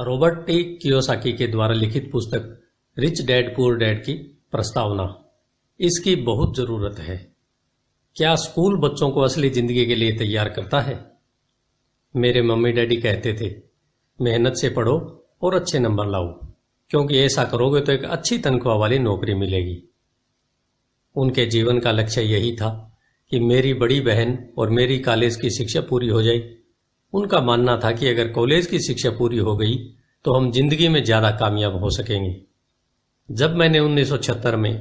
Robert T Kiyosaki के द्वारा लिखित पुस्तक रिच डैड पुअर डैड की प्रस्तावना इसकी बहुत जरूरत है क्या स्कूल बच्चों को असली जिंदगी के लिए तैयार करता है मेरे मम्मी डैडी कहते थे मेहनत से पढ़ो और अच्छे नंबर लाओ क्योंकि ऐसा करोगे तो एक अच्छी तनख्वाह वाली नौकरी मिलेगी उनके जीवन का लक्ष्य यही था कि मेरी बड़ी बहन और मेरी कॉलेज की शिक्षा पूरी हो जाए उनका मानना था कि अगर कॉलेज की शिक्षा पूरी हो गई तो हम जिंदगी में ज़्यादा कामयाब हो सकेंगे जब मैंने 1976 में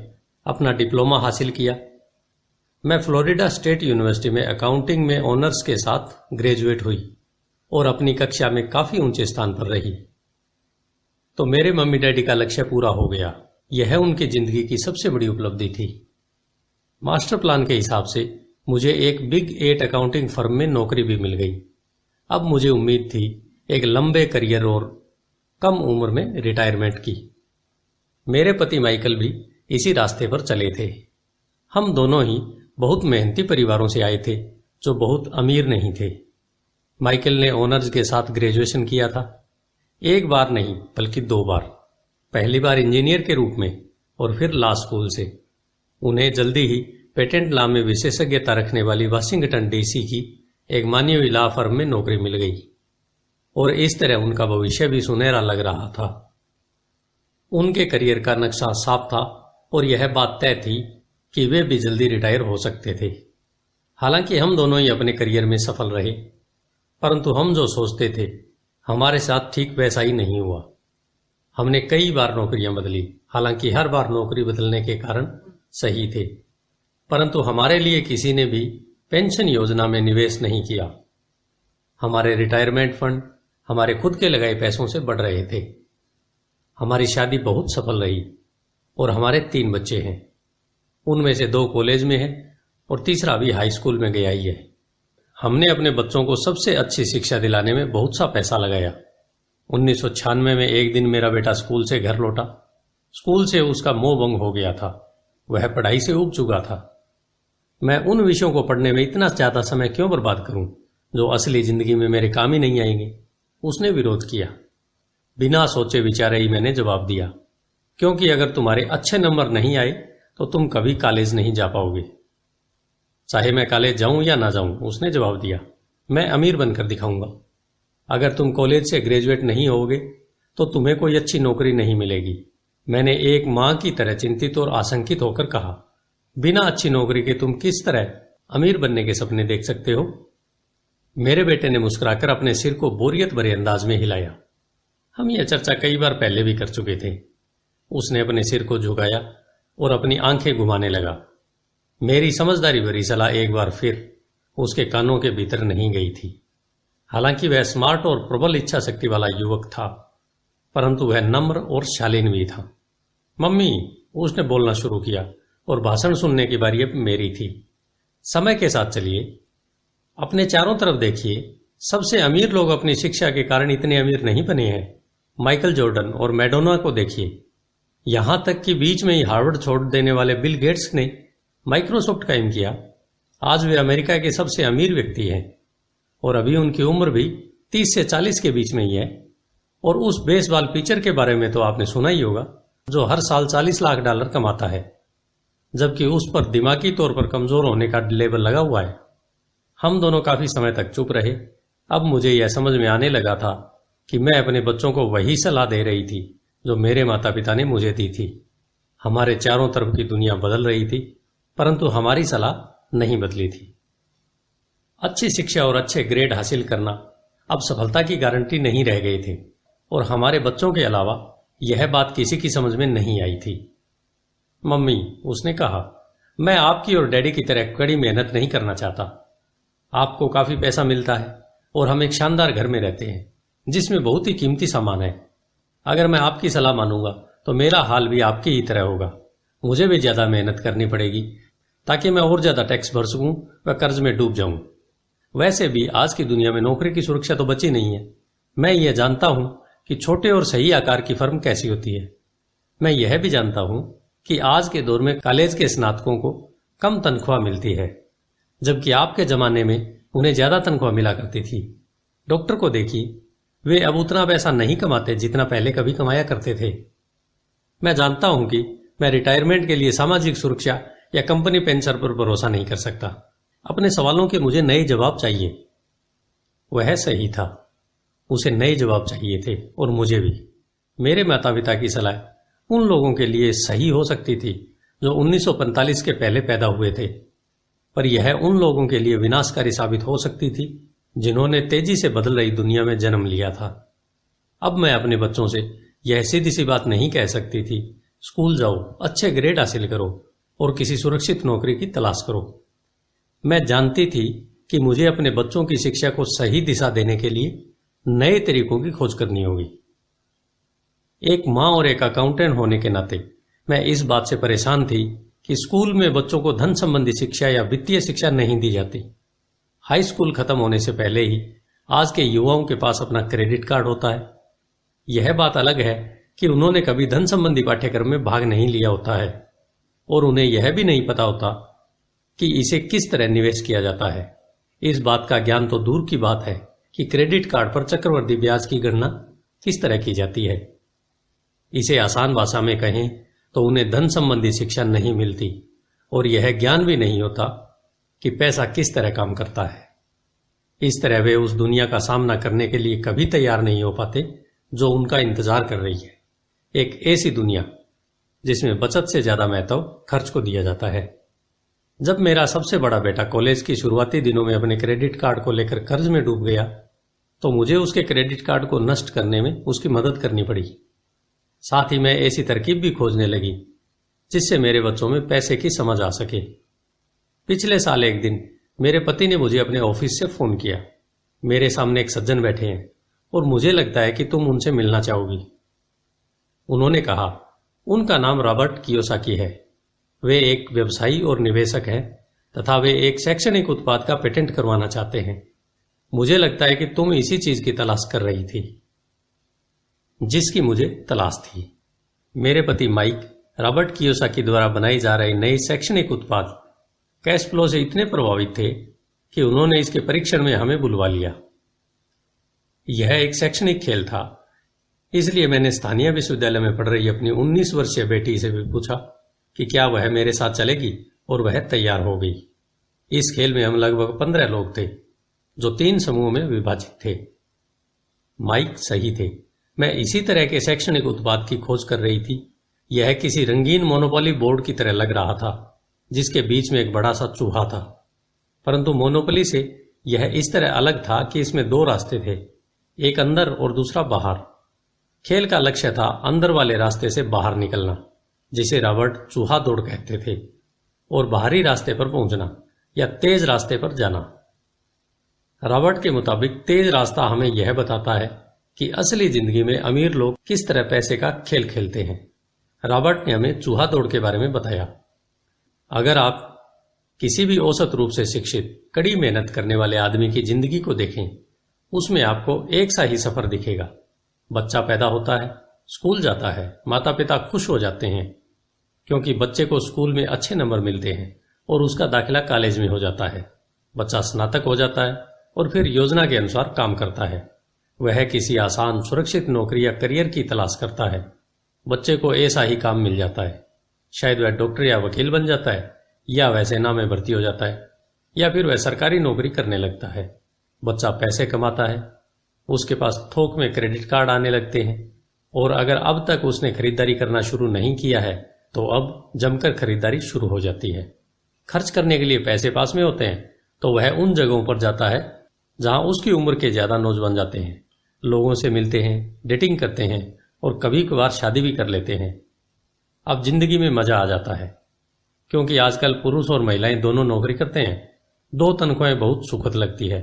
अपना डिप्लोमा हासिल किया मैं फ्लोरिडा स्टेट यूनिवर्सिटी में अकाउंटिंग में ऑनर्स के साथ ग्रेजुएट हुई और अपनी कक्षा में काफ़ी ऊंचे स्थान पर रही तो मेरे मम्मी डैडी का लक्ष्य पूरा हो गया यह उनकी ज़िंदगी की सबसे बड़ी उपलब्धि थी मास्टर प्लान के हिसाब से मुझे एक बिग एट अकाउंटिंग फर्म में नौकरी भी मिल गई अब मुझे उम्मीद थी एक लंबे करियर और कम उम्र में रिटायरमेंट की मेरे पति माइकल भी इसी रास्ते पर चले थे हम दोनों ही बहुत मेहनती परिवारों से आए थे जो बहुत अमीर नहीं थे माइकल ने ऑनर्स के साथ ग्रेजुएशन किया था एक बार नहीं बल्कि दो बार पहली बार इंजीनियर के रूप में और फिर ला स्कूल से उन्हें जल्दी ही पेटेंट लॉ में विशेषज्ञता रखने वाली वाशिंगटन डीसी की एक मानी हुई ला फर्म में नौकरी मिल गई और इस तरह उनका भविष्य भी सुनहरा लग रहा था उनके करियर का नक्शा साफ था और यह बात तय थी कि वे भी जल्दी रिटायर हो सकते थे हालांकि हम दोनों ही अपने करियर में सफल रहे परंतु हम जो सोचते थे हमारे साथ ठीक वैसा ही नहीं हुआ हमने कई बार नौकरियां बदली हालांकि हर बार नौकरी बदलने के कारण सही थे परंतु हमारे लिए किसी ने भी पेंशन योजना में निवेश नहीं किया हमारे रिटायरमेंट फंड हमारे खुद के लगाए पैसों से बढ़ रहे थे हमारी शादी बहुत सफल रही और हमारे तीन बच्चे हैं उनमें से दो कॉलेज में हैं और तीसरा भी हाई स्कूल में गया ही है हमने अपने बच्चों को सबसे अच्छी शिक्षा दिलाने में बहुत सा पैसा लगाया उन्नीस में एक दिन मेरा बेटा स्कूल से घर लौटा स्कूल से उसका मोह भंग हो गया था वह पढ़ाई से उग चुका था मैं उन विषयों को पढ़ने में इतना ज़्यादा समय क्यों बर्बाद करूं जो असली जिंदगी में मेरे काम ही नहीं आएंगे उसने विरोध किया बिना सोचे विचारे ही मैंने जवाब दिया क्योंकि अगर तुम्हारे अच्छे नंबर नहीं आए तो तुम कभी कॉलेज नहीं जा पाओगे चाहे मैं कॉलेज जाऊं या ना जाऊं उसने जवाब दिया मैं अमीर बनकर दिखाऊंगा अगर तुम कॉलेज से ग्रेजुएट नहीं होगे तो तुम्हें कोई अच्छी नौकरी नहीं मिलेगी मैंने एक मां की तरह चिंतित और आशंकित होकर कहा बिना अच्छी नौकरी के तुम किस तरह अमीर बनने के सपने देख सकते हो मेरे बेटे ने मुस्कुराकर अपने सिर को बोरियत भरे अंदाज में हिलाया हम यह चर्चा कई बार पहले भी कर चुके थे उसने अपने सिर को झुकाया और अपनी आंखें घुमाने लगा मेरी समझदारी भरी सलाह एक बार फिर उसके कानों के भीतर नहीं गई थी हालांकि वह स्मार्ट और प्रबल इच्छा शक्ति वाला युवक था परंतु वह नम्र और शालीन भी था मम्मी उसने बोलना शुरू किया और भाषण सुनने की बारी अब मेरी थी समय के साथ चलिए अपने चारों तरफ देखिए सबसे अमीर लोग अपनी शिक्षा के कारण इतने अमीर नहीं बने हैं माइकल जॉर्डन और मैडोना को देखिए यहां तक कि बीच में ही हार्वर्ड छोड़ देने वाले बिल गेट्स ने माइक्रोसॉफ्ट कायम किया आज वे अमेरिका के सबसे अमीर व्यक्ति हैं और अभी उनकी उम्र भी तीस से चालीस के बीच में ही है और उस बेसबॉल पिचर के बारे में तो आपने सुना ही होगा जो हर साल चालीस लाख डॉलर कमाता है जबकि उस पर दिमागी तौर पर कमजोर होने का लेबल लगा हुआ है हम दोनों काफी समय तक चुप रहे अब मुझे यह समझ में आने लगा था कि मैं अपने बच्चों को वही सलाह दे रही थी जो मेरे माता पिता ने मुझे दी थी हमारे चारों तरफ की दुनिया बदल रही थी परंतु हमारी सलाह नहीं बदली थी अच्छी शिक्षा और अच्छे ग्रेड हासिल करना अब सफलता की गारंटी नहीं रह गई थी और हमारे बच्चों के अलावा यह बात किसी की समझ में नहीं आई थी मम्मी उसने कहा मैं आपकी और डैडी की तरह कड़ी मेहनत नहीं करना चाहता आपको काफी पैसा मिलता है और हम एक शानदार घर में रहते हैं जिसमें बहुत ही कीमती सामान है अगर मैं आपकी सलाह मानूंगा तो मेरा हाल भी आपकी ही तरह होगा मुझे भी ज्यादा मेहनत करनी पड़ेगी ताकि मैं और ज्यादा टैक्स भर सकूं व कर्ज में डूब जाऊं वैसे भी आज की दुनिया में नौकरी की सुरक्षा तो बची नहीं है मैं यह जानता हूं कि छोटे और सही आकार की फर्म कैसी होती है मैं यह भी जानता हूं कि आज के दौर में कॉलेज के स्नातकों को कम तनख्वाह मिलती है जबकि आपके जमाने में उन्हें ज्यादा तनख्वाह मिला करती थी डॉक्टर को देखी वे अब उतना पैसा नहीं कमाते जितना पहले कभी कमाया करते थे मैं जानता हूं कि मैं रिटायरमेंट के लिए सामाजिक सुरक्षा या कंपनी पेंशन पर भरोसा नहीं कर सकता अपने सवालों के मुझे नए जवाब चाहिए वह सही था उसे नए जवाब चाहिए थे और मुझे भी मेरे माता पिता की सलाह उन लोगों के लिए सही हो सकती थी जो 1945 के पहले पैदा हुए थे पर यह उन लोगों के लिए विनाशकारी साबित हो सकती थी जिन्होंने तेजी से बदल रही दुनिया में जन्म लिया था अब मैं अपने बच्चों से यह सीधी सी बात नहीं कह सकती थी स्कूल जाओ अच्छे ग्रेड हासिल करो और किसी सुरक्षित नौकरी की तलाश करो मैं जानती थी कि मुझे अपने बच्चों की शिक्षा को सही दिशा देने के लिए नए तरीकों की खोज करनी होगी एक माँ और एक अकाउंटेंट होने के नाते मैं इस बात से परेशान थी कि स्कूल में बच्चों को धन संबंधी शिक्षा या वित्तीय शिक्षा नहीं दी जाती हाई स्कूल खत्म होने से पहले ही आज के युवाओं के पास अपना क्रेडिट कार्ड होता है यह बात अलग है कि उन्होंने कभी धन संबंधी पाठ्यक्रम में भाग नहीं लिया होता है और उन्हें यह भी नहीं पता होता कि इसे किस तरह निवेश किया जाता है इस बात का ज्ञान तो दूर की बात है कि क्रेडिट कार्ड पर चक्रवर्ती ब्याज की गणना किस तरह की जाती है इसे आसान भाषा में कहें तो उन्हें धन संबंधी शिक्षा नहीं मिलती और यह ज्ञान भी नहीं होता कि पैसा किस तरह काम करता है इस तरह वे उस दुनिया का सामना करने के लिए कभी तैयार नहीं हो पाते जो उनका इंतजार कर रही है एक ऐसी दुनिया जिसमें बचत से ज्यादा महत्व खर्च को दिया जाता है जब मेरा सबसे बड़ा बेटा कॉलेज की शुरुआती दिनों में अपने क्रेडिट कार्ड को लेकर कर्ज में डूब गया तो मुझे उसके क्रेडिट कार्ड को नष्ट करने में उसकी मदद करनी पड़ी साथ ही मैं ऐसी तरकीब भी खोजने लगी जिससे मेरे बच्चों में पैसे की समझ आ सके पिछले साल एक दिन मेरे पति ने मुझे अपने ऑफिस से फोन किया मेरे सामने एक सज्जन बैठे हैं और मुझे लगता है कि तुम उनसे मिलना चाहोगी उन्होंने कहा उनका नाम रॉबर्ट कियोसाकी है वे एक व्यवसायी और निवेशक हैं तथा वे एक शैक्षणिक उत्पाद का पेटेंट करवाना चाहते हैं मुझे लगता है कि तुम इसी चीज की तलाश कर रही थी जिसकी मुझे तलाश थी मेरे पति माइक रॉबर्ट कियोसाकी द्वारा बनाई जा रही नई शैक्षणिक उत्पाद कैश फ्लो से इतने प्रभावित थे कि उन्होंने इसके परीक्षण में हमें बुलवा लिया यह एक शैक्षणिक खेल था इसलिए मैंने स्थानीय विश्वविद्यालय में पढ़ रही अपनी 19 वर्षीय बेटी से भी पूछा कि क्या वह मेरे साथ चलेगी और वह तैयार हो गई इस खेल में हम लगभग पंद्रह लोग थे जो तीन समूहों में विभाजित थे माइक सही थे मैं इसी तरह के शैक्षणिक उत्पाद की खोज कर रही थी यह किसी रंगीन मोनोपोली बोर्ड की तरह लग रहा था जिसके बीच में एक बड़ा सा चूहा था परंतु मोनोपोली से यह इस तरह अलग था कि इसमें दो रास्ते थे एक अंदर और दूसरा बाहर खेल का लक्ष्य था अंदर वाले रास्ते से बाहर निकलना जिसे रॉबर्ट चूहा दौड़ कहते थे और बाहरी रास्ते पर पहुंचना या तेज रास्ते पर जाना रॉबर्ट के मुताबिक तेज रास्ता हमें यह बताता है कि असली जिंदगी में अमीर लोग किस तरह पैसे का खेल खेलते हैं रॉबर्ट ने हमें चूहा दौड़ के बारे में बताया अगर आप किसी भी औसत रूप से शिक्षित कड़ी मेहनत करने वाले आदमी की जिंदगी को देखें उसमें आपको एक सा ही सफर दिखेगा बच्चा पैदा होता है स्कूल जाता है माता पिता खुश हो जाते हैं क्योंकि बच्चे को स्कूल में अच्छे नंबर मिलते हैं और उसका दाखिला कॉलेज में हो जाता है बच्चा स्नातक हो जाता है और फिर योजना के अनुसार काम करता है वह किसी आसान सुरक्षित नौकरी या करियर की तलाश करता है बच्चे को ऐसा ही काम मिल जाता है शायद वह डॉक्टर या वकील बन जाता है या वह सेना में भर्ती हो जाता है या फिर वह सरकारी नौकरी करने लगता है बच्चा पैसे कमाता है उसके पास थोक में क्रेडिट कार्ड आने लगते हैं और अगर अब तक उसने खरीदारी करना शुरू नहीं किया है तो अब जमकर खरीदारी शुरू हो जाती है खर्च करने के लिए पैसे पास में होते हैं तो वह उन जगहों पर जाता है जहां उसकी उम्र के ज्यादा नौजवान जाते हैं लोगों से मिलते हैं डेटिंग करते हैं और कभी कभार शादी भी कर लेते हैं अब जिंदगी में मजा आ जाता है क्योंकि आजकल पुरुष और महिलाएं दोनों नौकरी करते हैं दो तनख्वाहें बहुत सुखद लगती है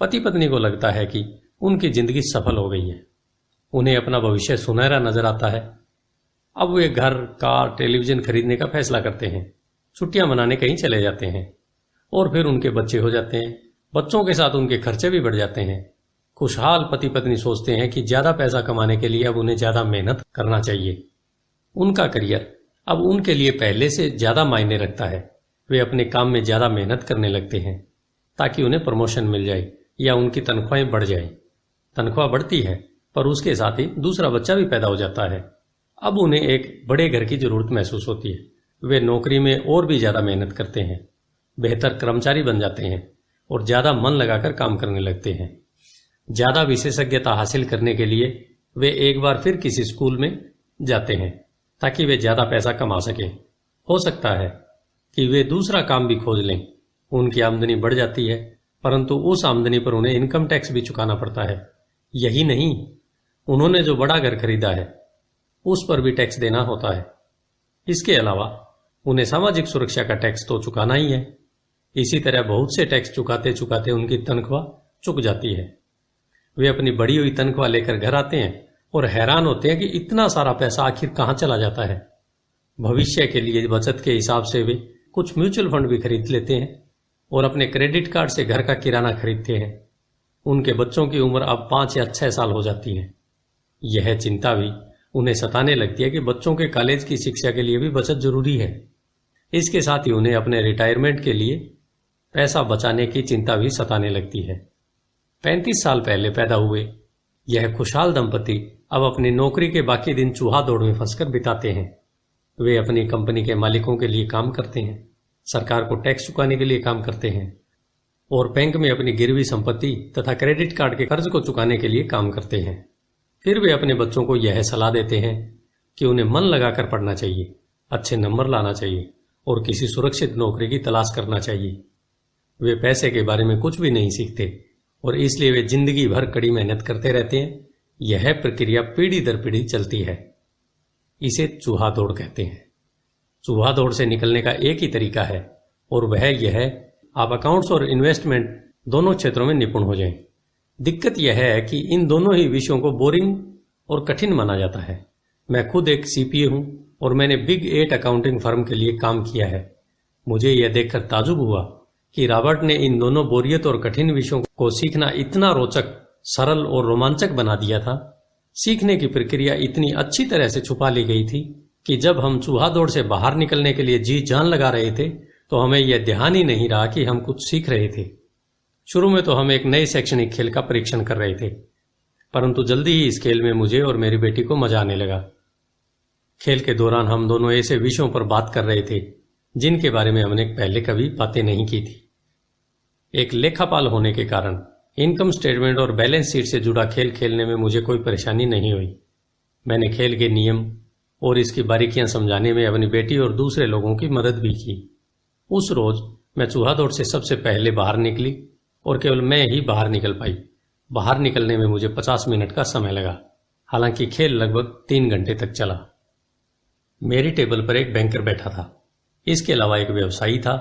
पति पत्नी को लगता है कि उनकी जिंदगी सफल हो गई है उन्हें अपना भविष्य सुनहरा नजर आता है अब वे घर कार टेलीविजन खरीदने का फैसला करते हैं छुट्टियां मनाने कहीं चले जाते हैं और फिर उनके बच्चे हो जाते हैं बच्चों के साथ उनके खर्चे भी बढ़ जाते हैं खुशहाल पति पत्नी सोचते हैं कि ज्यादा पैसा कमाने के लिए अब उन्हें ज्यादा मेहनत करना चाहिए उनका करियर अब उनके लिए पहले से ज्यादा मायने रखता है वे अपने काम में ज्यादा मेहनत करने लगते हैं ताकि उन्हें प्रमोशन मिल जाए या उनकी तनख्वाहें बढ़ जाए तनख्वाह बढ़ती है पर उसके साथ ही दूसरा बच्चा भी पैदा हो जाता है अब उन्हें एक बड़े घर की जरूरत महसूस होती है वे नौकरी में और भी ज्यादा मेहनत करते हैं बेहतर कर्मचारी बन जाते हैं और ज्यादा मन लगाकर काम करने लगते हैं ज्यादा विशेषज्ञता हासिल करने के लिए वे एक बार फिर किसी स्कूल में जाते हैं ताकि वे ज्यादा पैसा कमा सकें हो सकता है कि वे दूसरा काम भी खोज लें उनकी आमदनी बढ़ जाती है परंतु उस आमदनी पर उन्हें इनकम टैक्स भी चुकाना पड़ता है यही नहीं उन्होंने जो बड़ा घर खरीदा है उस पर भी टैक्स देना होता है इसके अलावा उन्हें सामाजिक सुरक्षा का टैक्स तो चुकाना ही है इसी तरह बहुत से टैक्स चुकाते चुकाते उनकी तनख्वाह चुक जाती है वे अपनी बड़ी हुई तनख्वाह लेकर घर आते हैं और हैरान होते हैं कि इतना सारा पैसा आखिर कहाँ चला जाता है भविष्य के लिए बचत के हिसाब से वे कुछ म्यूचुअल फंड भी खरीद लेते हैं और अपने क्रेडिट कार्ड से घर का किराना खरीदते हैं उनके बच्चों की उम्र अब पांच या छह साल हो जाती है यह चिंता भी उन्हें सताने लगती है कि बच्चों के कॉलेज की शिक्षा के लिए भी बचत जरूरी है इसके साथ ही उन्हें अपने रिटायरमेंट के लिए पैसा बचाने की चिंता भी सताने लगती है पैंतीस साल पहले पैदा हुए यह खुशहाल दंपति अब अपनी नौकरी के बाकी दिन चूहा दौड़ में फंसकर बिताते हैं वे अपनी कंपनी के मालिकों के लिए काम करते हैं सरकार को टैक्स चुकाने के लिए काम करते हैं और बैंक में अपनी गिरवी संपत्ति तथा क्रेडिट कार्ड के कर्ज को चुकाने के लिए काम करते हैं फिर वे अपने बच्चों को यह सलाह देते हैं कि उन्हें मन लगाकर पढ़ना चाहिए अच्छे नंबर लाना चाहिए और किसी सुरक्षित नौकरी की तलाश करना चाहिए वे पैसे के बारे में कुछ भी नहीं सीखते और इसलिए वे जिंदगी भर कड़ी मेहनत करते रहते हैं यह प्रक्रिया पीढ़ी दर पीढ़ी चलती है इसे चूहा दौड़ कहते हैं चूहा दौड़ से निकलने का एक ही तरीका है और वह यह है आप अकाउंट्स और इन्वेस्टमेंट दोनों क्षेत्रों में निपुण हो जाएं। दिक्कत यह है कि इन दोनों ही विषयों को बोरिंग और कठिन माना जाता है मैं खुद एक सीपीए हूं और मैंने बिग एट अकाउंटिंग फर्म के लिए काम किया है मुझे यह देखकर ताजुब हुआ कि रॉबर्ट ने इन दोनों बोरियत और कठिन विषयों को सीखना इतना रोचक सरल और रोमांचक बना दिया था सीखने की प्रक्रिया इतनी अच्छी तरह से छुपा ली गई थी कि जब हम चूहा दौड़ से बाहर निकलने के लिए जी जान लगा रहे थे तो हमें यह ध्यान ही नहीं रहा कि हम कुछ सीख रहे थे शुरू में तो हम एक नए शैक्षणिक खेल का परीक्षण कर रहे थे परंतु जल्दी ही इस खेल में मुझे और मेरी बेटी को मजा आने लगा खेल के दौरान हम दोनों ऐसे विषयों पर बात कर रहे थे जिनके बारे में हमने पहले कभी बातें नहीं की थी एक लेखापाल होने के कारण इनकम स्टेटमेंट और बैलेंस शीट से जुड़ा खेल खेलने में मुझे कोई परेशानी नहीं हुई मैंने खेल के नियम और इसकी बारीकियां समझाने में अपनी बेटी और दूसरे लोगों की मदद भी की उस रोज मैं दौड़ से सबसे पहले बाहर निकली और केवल मैं ही बाहर निकल पाई बाहर निकलने में मुझे पचास मिनट का समय लगा हालांकि खेल लगभग तीन घंटे तक चला मेरी टेबल पर एक बैंकर बैठा था इसके अलावा एक व्यवसायी था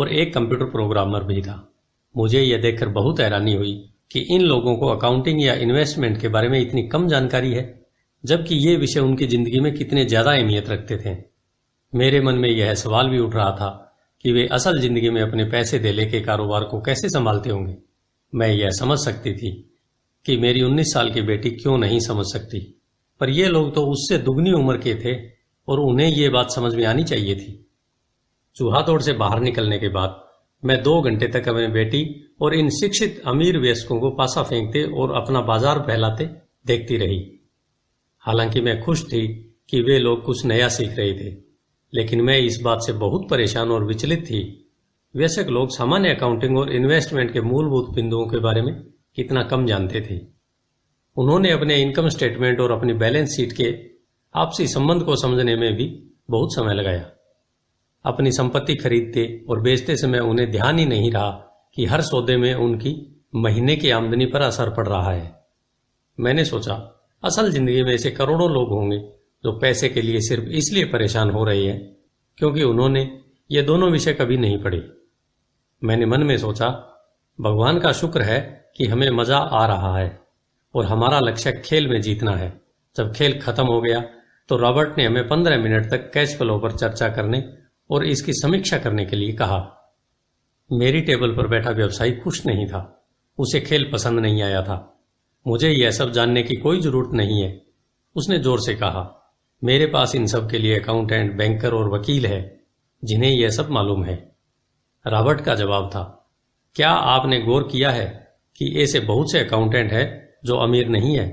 और एक कंप्यूटर प्रोग्रामर भी था मुझे यह देखकर बहुत हैरानी हुई कि इन लोगों को अकाउंटिंग या इन्वेस्टमेंट के बारे में इतनी कम जानकारी है जबकि ये विषय उनकी जिंदगी में कितने ज्यादा अहमियत रखते थे मेरे मन में यह सवाल भी उठ रहा था कि वे असल जिंदगी में अपने पैसे दे लेके कारोबार को कैसे संभालते होंगे मैं यह समझ सकती थी कि मेरी 19 साल की बेटी क्यों नहीं समझ सकती पर ये लोग तो उससे दुगनी उम्र के थे और उन्हें ये बात समझ में आनी चाहिए थी चूहा तोड़ से बाहर निकलने के बाद मैं दो घंटे तक अपनी बेटी और इन शिक्षित अमीर व्यस्कों को पासा फेंकते और अपना बाजार फैलाते देखती रही हालांकि मैं खुश थी कि वे लोग कुछ नया सीख रहे थे लेकिन मैं इस बात से बहुत परेशान और विचलित थी वयस्क लोग सामान्य अकाउंटिंग और इन्वेस्टमेंट के मूलभूत बिंदुओं के बारे में कितना कम जानते थे उन्होंने अपने इनकम स्टेटमेंट और अपनी बैलेंस शीट के आपसी संबंध को समझने में भी बहुत समय लगाया अपनी संपत्ति खरीदते और बेचते समय उन्हें ध्यान ही नहीं रहा कि हर सौदे में उनकी महीने की आमदनी पर असर पड़ रहा है मैंने सोचा असल जिंदगी में ऐसे करोड़ों लोग होंगे जो पैसे के लिए सिर्फ इसलिए परेशान हो रहे हैं क्योंकि उन्होंने ये दोनों विषय कभी नहीं पढ़े मैंने मन में सोचा भगवान का शुक्र है कि हमें मजा आ रहा है और हमारा लक्ष्य खेल में जीतना है जब खेल खत्म हो गया तो रॉबर्ट ने हमें पंद्रह मिनट तक कैश फ्लो पर चर्चा करने और इसकी समीक्षा करने के लिए कहा मेरी टेबल पर बैठा व्यवसायी खुश नहीं था उसे खेल पसंद नहीं आया था मुझे यह सब जानने की कोई जरूरत नहीं है उसने जोर से कहा मेरे पास इन सब के लिए अकाउंटेंट बैंकर और वकील है जिन्हें यह सब मालूम है रॉबर्ट का जवाब था क्या आपने गौर किया है कि ऐसे बहुत से अकाउंटेंट हैं जो अमीर नहीं है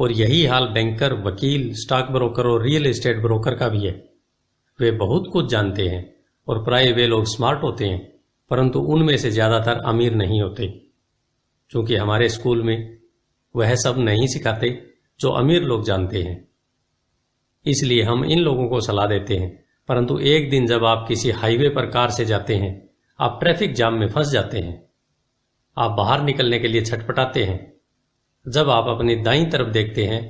और यही हाल बैंकर वकील स्टॉक ब्रोकर और रियल एस्टेट ब्रोकर का भी है वे बहुत कुछ जानते हैं और प्राय वे लोग स्मार्ट होते हैं परंतु उनमें से ज्यादातर अमीर नहीं होते क्योंकि हमारे स्कूल में वह सब नहीं सिखाते जो अमीर लोग जानते हैं इसलिए हम इन लोगों को सलाह देते हैं परंतु एक दिन जब आप किसी हाईवे पर कार से जाते हैं आप ट्रैफिक जाम में फंस जाते हैं आप बाहर निकलने के लिए छटपटाते हैं जब आप अपनी दाई तरफ देखते हैं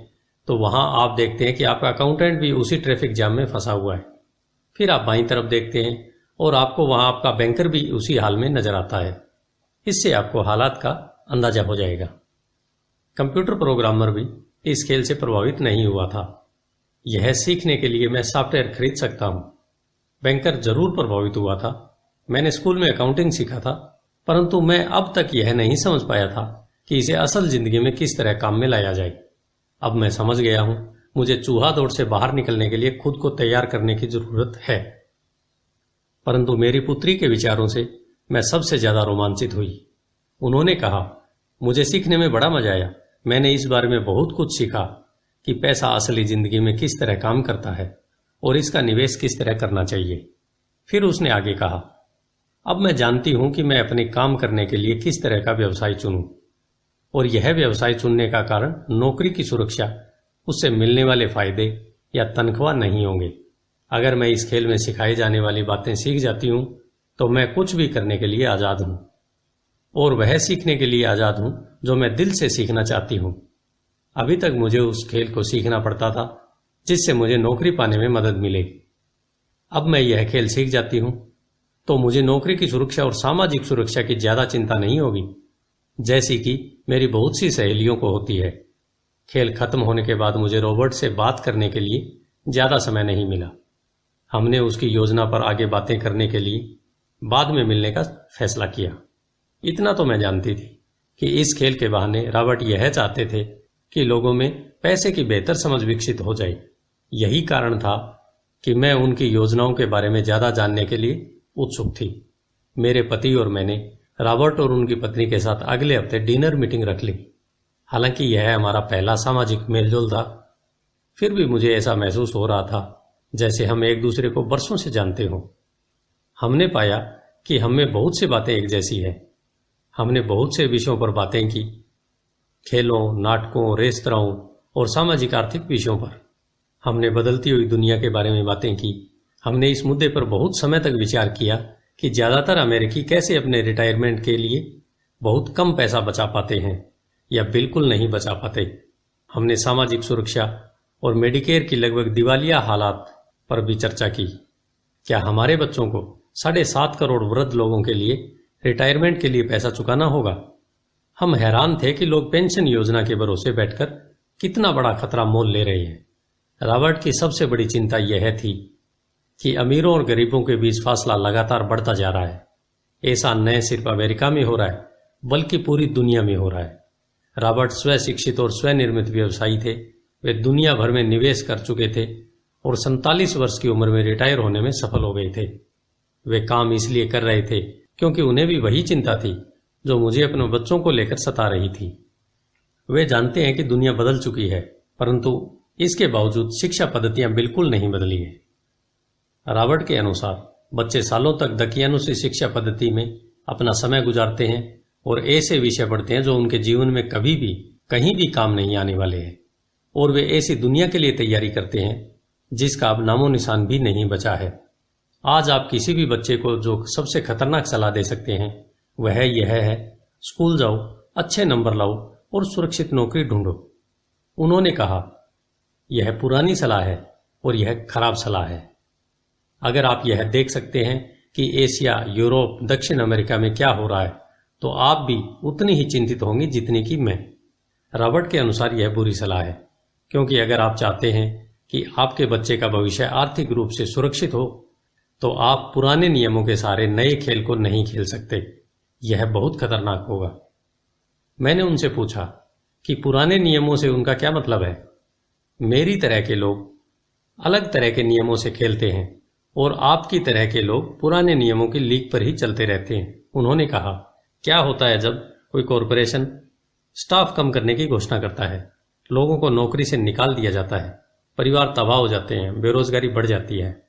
तो वहां आप देखते हैं कि आपका अकाउंटेंट भी उसी ट्रैफिक जाम में फंसा हुआ है फिर आप बाई तरफ देखते हैं और आपको वहां आपका बैंकर भी उसी हाल में नजर आता है इससे आपको हालात का अंदाजा हो जाएगा कंप्यूटर प्रोग्रामर भी इस खेल से प्रभावित नहीं हुआ था यह सीखने के लिए मैं सॉफ्टवेयर खरीद सकता हूं बैंकर जरूर प्रभावित हुआ था मैंने स्कूल में अकाउंटिंग सीखा था परंतु मैं अब तक यह नहीं समझ पाया था कि इसे असल जिंदगी में किस तरह काम में लाया जाए अब मैं समझ गया हूं मुझे चूहा दौड़ से बाहर निकलने के लिए खुद को तैयार करने की जरूरत है परंतु मेरी पुत्री के विचारों से मैं सबसे ज्यादा रोमांचित हुई उन्होंने कहा मुझे सीखने में बड़ा मजा आया मैंने इस बारे में बहुत कुछ सीखा कि पैसा असली जिंदगी में किस तरह काम करता है और इसका निवेश किस तरह करना चाहिए फिर उसने आगे कहा अब मैं जानती हूं कि मैं अपने काम करने के लिए किस तरह का व्यवसाय चुनूं और यह व्यवसाय चुनने का कारण नौकरी की सुरक्षा उससे मिलने वाले फायदे या तनख्वाह नहीं होंगे अगर मैं इस खेल में सिखाई जाने वाली बातें सीख जाती हूं तो मैं कुछ भी करने के लिए आज़ाद हूं और वह सीखने के लिए आज़ाद हूं जो मैं दिल से सीखना चाहती हूं अभी तक मुझे उस खेल को सीखना पड़ता था जिससे मुझे नौकरी पाने में मदद मिले अब मैं यह खेल सीख जाती हूं तो मुझे नौकरी की सुरक्षा और सामाजिक सुरक्षा की ज्यादा चिंता नहीं होगी जैसी कि मेरी बहुत सी सहेलियों को होती है खेल खत्म होने के बाद मुझे रॉबर्ट से बात करने के लिए ज़्यादा समय नहीं मिला हमने उसकी योजना पर आगे बातें करने के लिए बाद में मिलने का फैसला किया इतना तो मैं जानती थी कि इस खेल के बहाने रॉबर्ट यह चाहते थे कि लोगों में पैसे की बेहतर समझ विकसित हो जाए यही कारण था कि मैं उनकी योजनाओं के बारे में ज़्यादा जानने के लिए उत्सुक थी मेरे पति और मैंने रॉबर्ट और उनकी पत्नी के साथ अगले हफ्ते डिनर मीटिंग रख ली हालांकि यह हमारा पहला सामाजिक मेलजोल था फिर भी मुझे ऐसा महसूस हो रहा था जैसे हम एक दूसरे को बरसों से जानते हों हमने पाया कि हम में बहुत सी बातें एक जैसी हैं हमने बहुत से विषयों पर बातें की खेलों नाटकों रेस्तराओं और सामाजिक आर्थिक विषयों पर हमने बदलती हुई दुनिया के बारे में बातें की हमने इस मुद्दे पर बहुत समय तक विचार किया कि ज़्यादातर अमेरिकी कैसे अपने रिटायरमेंट के लिए बहुत कम पैसा बचा पाते हैं या बिल्कुल नहीं बचा पाते हमने सामाजिक सुरक्षा और मेडिकेयर की लगभग दिवालिया हालात पर भी चर्चा की क्या हमारे बच्चों को साढ़े सात करोड़ वृद्ध लोगों के लिए रिटायरमेंट के लिए पैसा चुकाना होगा हम हैरान थे कि लोग पेंशन योजना के भरोसे बैठकर कितना बड़ा खतरा मोल ले रहे हैं रॉबर्ट की सबसे बड़ी चिंता यह थी कि अमीरों और गरीबों के बीच फासला लगातार बढ़ता जा रहा है ऐसा न सिर्फ अमेरिका में हो रहा है बल्कि पूरी दुनिया में हो रहा है रॉबर्ट स्वशिक्षित और स्वनिर्मित व्यवसायी थे वे दुनिया भर में निवेश कर चुके थे और सैतालीस वर्ष की उम्र में रिटायर होने में सफल हो गए थे वे काम इसलिए कर रहे थे क्योंकि उन्हें भी वही चिंता थी जो मुझे अपने बच्चों को लेकर सता रही थी वे जानते हैं कि दुनिया बदल चुकी है परंतु इसके बावजूद शिक्षा पद्धतियां बिल्कुल नहीं बदली है रॉबर्ट के अनुसार बच्चे सालों तक दकियानु से शिक्षा पद्धति में अपना समय गुजारते हैं और ऐसे विषय पढ़ते हैं जो उनके जीवन में कभी भी कहीं भी काम नहीं आने वाले हैं और वे ऐसी दुनिया के लिए तैयारी करते हैं जिसका अब नामो निशान भी नहीं बचा है आज आप किसी भी बच्चे को जो सबसे खतरनाक सलाह दे सकते हैं वह यह है स्कूल जाओ अच्छे नंबर लाओ और सुरक्षित नौकरी ढूंढो उन्होंने कहा यह पुरानी सलाह है और यह खराब सलाह है अगर आप यह देख सकते हैं कि एशिया यूरोप दक्षिण अमेरिका में क्या हो रहा है तो आप भी उतनी ही चिंतित होंगी जितनी कि मैं रॉबर्ट के अनुसार यह बुरी सलाह है क्योंकि अगर आप चाहते हैं कि आपके बच्चे का भविष्य आर्थिक रूप से सुरक्षित हो तो आप पुराने नियमों के सारे नए खेल को नहीं खेल सकते यह बहुत खतरनाक होगा मैंने उनसे पूछा कि पुराने नियमों से उनका क्या मतलब है मेरी तरह के लोग अलग तरह के नियमों से खेलते हैं और आपकी तरह के लोग पुराने नियमों की लीक पर ही चलते रहते हैं उन्होंने कहा क्या होता है जब कोई कॉरपोरेशन स्टाफ कम करने की घोषणा करता है लोगों को नौकरी से निकाल दिया जाता है परिवार तबाह हो जाते हैं बेरोजगारी बढ़ जाती है